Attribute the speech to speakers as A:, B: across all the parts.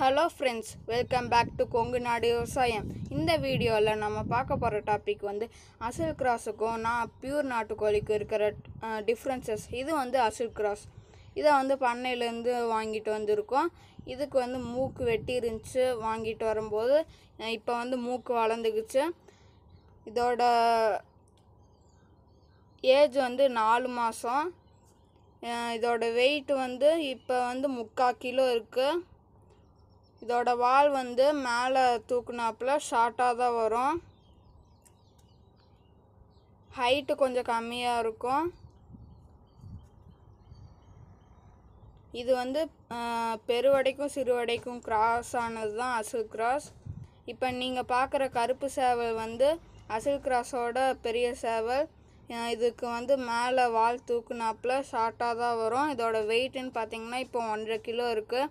A: hello friends welcome back to Kongu Nadu விவசாயம் இந்த வீடியோவில் நம்ம பார்க்க போகிற டாபிக் வந்து அசில் கிராஸுக்கும் நான் பியூர் நாட்டுக்கோழிக்கும் இருக்கிற டிஃப்ரென்சஸ் இது வந்து அசில் கிராஸ் இதை வந்து பண்ணையிலேருந்து வாங்கிட்டு வந்திருக்கோம் இதுக்கு வந்து மூக்கு வெட்டி இருந்துச்சு வாங்கிட்டு வரும்போது இப்போ வந்து மூக்கு வளர்ந்துக்குச்சு இதோட ஏஜ் வந்து நாலு மாதம் இதோட வெயிட் வந்து இப்போ வந்து முக்கால் கிலோ இருக்குது இதோட வால் வந்து மேலே தூக்குனாப்புல ஷார்ட்டாக தான் வரும் ஹைட்டு கொஞ்சம் கம்மியாக இருக்கும் இது வந்து பெருவடைக்கும் சிறுவடைக்கும் கிராஸ் ஆனது தான் அசில் கிராஸ் இப்போ நீங்கள் பார்க்குற கருப்பு சேவல் வந்து அசில் கிராஸோட பெரிய சேவல் இதுக்கு வந்து மேலே வால் தூக்குனாப்புல ஷார்ட்டாக தான் வரும் இதோட வெயிட்டுன்னு பார்த்தீங்கன்னா இப்போ ஒன்றரை கிலோ இருக்குது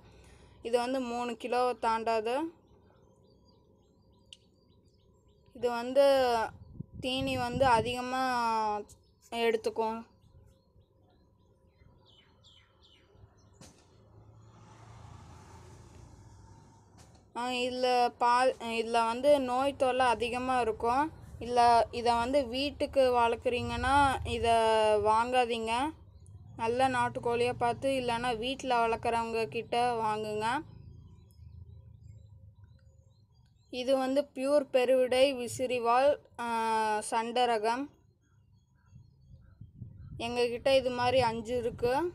A: இது வந்து மூணு கிலோ தாண்டாது இது வந்து தீனி வந்து அதிகமாக எடுத்துக்கும் இதில் பால் இதில் வந்து நோய் தொல்லை அதிகமாக இருக்கும் இல்லை இதை வந்து வீட்டுக்கு வளர்க்குறீங்கன்னா இதை வாங்காதீங்க நல்ல நாட்டுக்கோழியாக பார்த்து இல்லைன்னா வீட்டில் வளர்க்குறவங்க கிட்ட வாங்குங்க இது வந்து பியூர் பெருவிடை விசிறிவால் சண்டரகம் எங்ககிட்ட இது மாதிரி அஞ்சு இருக்குது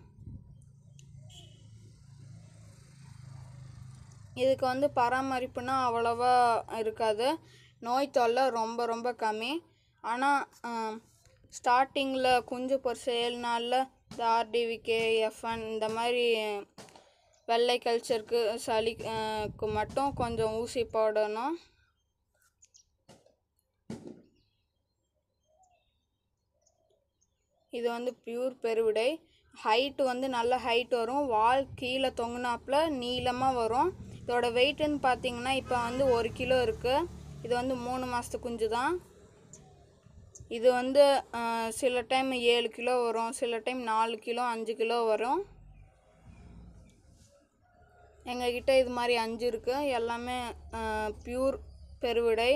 A: இதுக்கு வந்து பராமரிப்புனா அவ்வளோவா இருக்காது நோய் தொல்லை ரொம்ப ரொம்ப கம்மி ஆனால் ஸ்டார்டிங்கில் குஞ்சு நாளில் இந்த ஆர்டிவிகே எஃப்என் இந்த மாதிரி வெள்ளை கல்ச்சருக்கு சளிக்கு மட்டும் கொஞ்சம் ஊசி போடணும் இது வந்து பியூர் பெருவிடை ஹைட்டு வந்து நல்ல ஹைட் வரும் வால் கீழே தொங்குனாப்பில் நீளமாக வரும் இதோட வெயிட்டுன்னு பார்த்தீங்கன்னா இப்போ வந்து ஒரு கிலோ இருக்குது இது வந்து மூணு மாதத்து குஞ்சு தான் இது வந்து சில டைம் ஏழு கிலோ வரும் சில டைம் நாலு கிலோ அஞ்சு கிலோ வரும் எங்ககிட்ட இது மாதிரி அஞ்சு இருக்குது எல்லாமே பியூர் பெருவிடை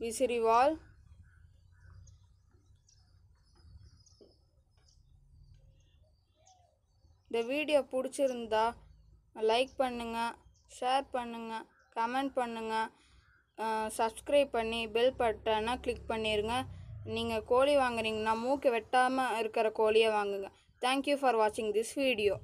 A: விசிறிவால் இந்த வீடியோ பிடிச்சிருந்தா லைக் பண்ணுங்கள் ஷேர் பண்ணுங்கள் கமெண்ட் பண்ணுங்கள் சப்ஸ்கிரைப் பண்ணி பெல் பட்டனை கிளிக் பண்ணிடுங்க நீங்கள் கோழி வாங்குறீங்கன்னா மூக்கு வெட்டாமல் இருக்கிற கோழியை வாங்குங்க தேங்க்யூ ஃபார் வாட்சிங் திஸ் வீடியோ